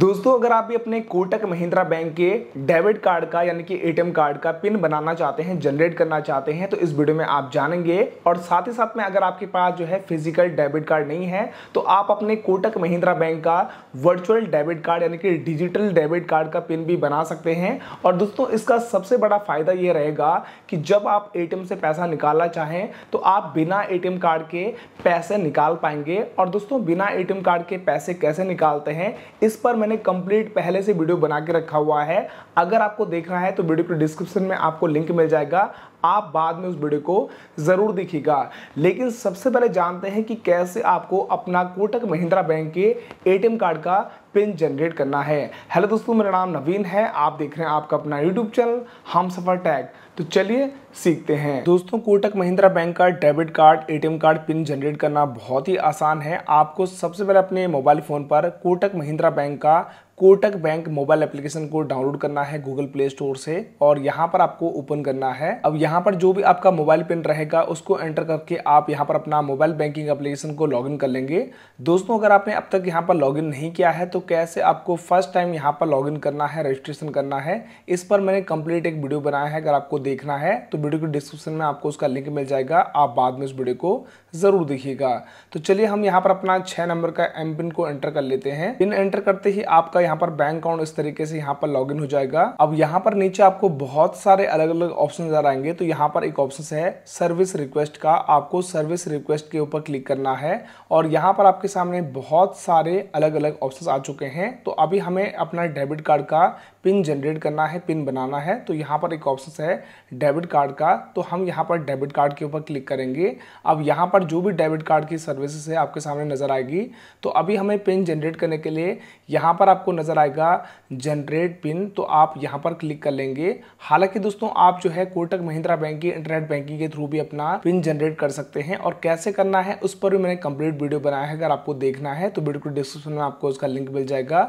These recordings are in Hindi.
दोस्तों अगर आप भी अपने कोटक महिंद्रा बैंक के डेबिट कार्ड का यानी कि एटीएम कार्ड का पिन बनाना चाहते हैं जनरेट करना चाहते हैं तो इस वीडियो में आप जानेंगे और साथ ही साथ में अगर आपके पास जो है फिजिकल डेबिट कार्ड नहीं है तो आप अपने कोटक महिंद्रा बैंक का वर्चुअल डेबिट कार्ड यानी कि डिजिटल डेबिट कार्ड का पिन भी बना सकते हैं और दोस्तों इसका सबसे बड़ा फ़ायदा यह रहेगा कि जब आप ए से पैसा निकालना चाहें तो आप बिना ए कार्ड के पैसे निकाल पाएंगे और दोस्तों बिना ए कार्ड के पैसे कैसे निकालते हैं इस पर मैंने कंप्लीट पहले से वीडियो बना के रखा हुआ है अगर आपको देखना है तो वीडियो के डिस्क्रिप्शन में आपको लिंक मिल जाएगा आप बाद में उस वीडियो को ज़रूर देखिएगा लेकिन सबसे पहले जानते हैं कि कैसे आपको अपना कोटक महिंद्रा बैंक के एटीएम कार्ड का पिन जनरेट करना है हेलो दोस्तों मेरा नाम नवीन है आप देख रहे हैं आपका अपना यूट्यूब चैनल हम सफर टैग तो चलिए सीखते हैं दोस्तों कोटक महिंद्रा बैंक का debit card ATM card PIN generate करना बहुत ही आसान है आपको सबसे पहले अपने मोबाइल फ़ोन पर कोटक महिंद्रा बैंक का कोटक बैंक मोबाइल एप्लीकेशन को डाउनलोड करना है गूगल प्ले स्टोर से और यहाँ पर आपको ओपन करना है अब यहाँ पर जो भी आपका मोबाइल पिन रहेगा उसको एंटर करके आप यहाँ पर अपना मोबाइल बैंकिंग एप्लीकेशन को लॉगिन कर लेंगे दोस्तों अगर आपने अब तक यहाँ पर लॉगिन नहीं किया है तो कैसे आपको फर्स्ट टाइम यहाँ पर लॉगिन करना है रजिस्ट्रेशन करना है इस पर मैंने कंप्लीट एक वीडियो बनाया है अगर आपको देखना है तो वीडियो के डिस्क्रिप्शन में आपको उसका लिंक मिल जाएगा आप बाद में उस वीडियो को जरूर देखिएगा तो चलिए हम यहाँ पर अपना छह नंबर का एम पिन को एंटर कर लेते हैं पिन एंटर करते ही आपका यहाँ पर बैंक अकाउंट इस तरीके से यहाँ पर लॉग हो जाएगा अब यहाँ पर नीचे आपको बहुत सारे अलग अलग ऑप्शन नजर आएंगे तो यहाँ पर एक ऑप्शन है सर्विस रिक्वेस्ट का आपको सर्विस रिक्वेस्ट के ऊपर क्लिक करना है और यहाँ पर आपके सामने बहुत सारे अलग अलग ऑप्शन आ चुके हैं तो अभी हमें अपना डेबिट कार्ड का पिन जनरेट करना है पिन बनाना है तो यहाँ पर एक ऑप्शन है डेबिट कार्ड का तो हम यहाँ पर डेबिट कार्ड के ऊपर क्लिक करेंगे अब यहाँ पर जो भी डेबिट कार्ड की सर्विसेज है आपके सामने नजर आएगी तो अभी हमें पिन जनरेट करने के लिए यहाँ पर आपको नज़र आएगा जनरेट पिन तो आप यहाँ पर क्लिक कर लेंगे हालांकि दोस्तों आप जो है कोटक महिंद्रा बैंक की इंटरनेट बैंकिंग के थ्रू भी अपना पिन जनरेट कर सकते हैं और कैसे करना है उस पर भी मैंने कंप्लीट वीडियो बनाया है अगर आपको देखना है तो बिल्कुल डिस्क्रिप्शन में आपको उसका लिंक मिल जाएगा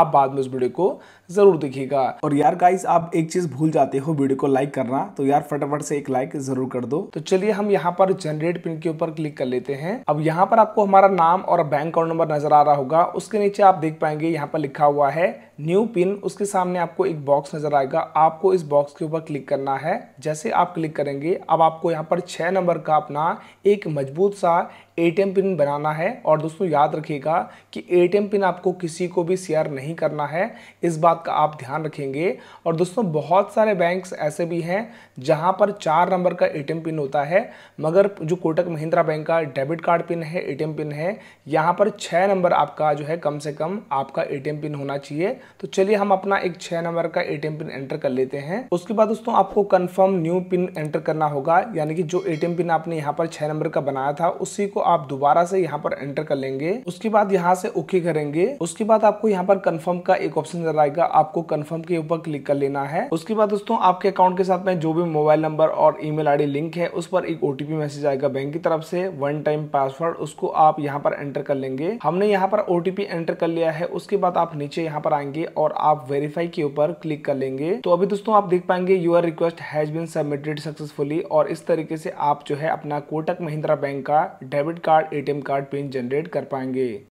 आप बाद में उस वीडियो को जरूर देखिएगा और यार गाइस आप एक चीज़ भूल जाते हो वीडियो को लाइक करना तो यार फटाफट से एक लाइक जरूर कर दो तो चलिए हम यहाँ पर जनरेट पिन के ऊपर क्लिक कर लेते हैं अब यहाँ पर आपको हमारा नाम और बैंक अकाउंट नंबर नजर आ रहा होगा उसके नीचे आप देख पाएंगे यहाँ पर लिखा हुआ है न्यू पिन उसके सामने आपको एक बॉक्स नज़र आएगा आपको इस बॉक्स के ऊपर क्लिक करना है जैसे आप क्लिक करेंगे अब आपको यहाँ पर छः नंबर का अपना एक मजबूत सा एटीएम पिन बनाना है और दोस्तों याद रखिएगा कि एटीएम पिन आपको किसी को भी शेयर नहीं करना है इस बात का आप ध्यान रखेंगे और दोस्तों बहुत सारे बैंक्स ऐसे भी हैं जहाँ पर चार नंबर का ए पिन होता है मगर जो कोटक महिंद्रा बैंक का डेबिट कार्ड पिन है ए पिन है यहाँ पर छः नंबर आपका जो है कम से कम आपका ए पिन होना चाहिए तो चलिए हम अपना एक छह नंबर का एटीएम पिन एंटर कर लेते हैं उसके बाद दोस्तों आपको कंफर्म न्यू पिन एंटर करना होगा यानी कि जो एटीएम पिन आपने यहाँ पर छह नंबर का बनाया था उसी को आप दोबारा से यहाँ पर एंटर कर लेंगे उसके बाद यहाँ से ओके करेंगे उसके बाद आपको यहाँ पर कन्फर्म का एक ऑप्शन नजर आएगा आपको कन्फर्म के ऊपर क्लिक कर लेना है उसके बाद दोस्तों आपके अकाउंट के साथ में जो भी मोबाइल नंबर और ई मेल लिंक है उस पर एक ओटीपी मैसेज आएगा बैंक की तरफ से वन टाइम पासवर्ड उसको आप यहाँ पर एंटर कर लेंगे हमने यहाँ पर ओटीपी एंटर कर लिया है उसके बाद आप नीचे नीचे यहाँ पर आएंगे और आप वेरीफाई के ऊपर क्लिक कर लेंगे तो अभी दोस्तों आप देख पाएंगे your request has been submitted successfully और इस तरीके से आप जो है अपना कोटक महिंद्रा बैंक का debit card ATM card PIN generate कर पाएंगे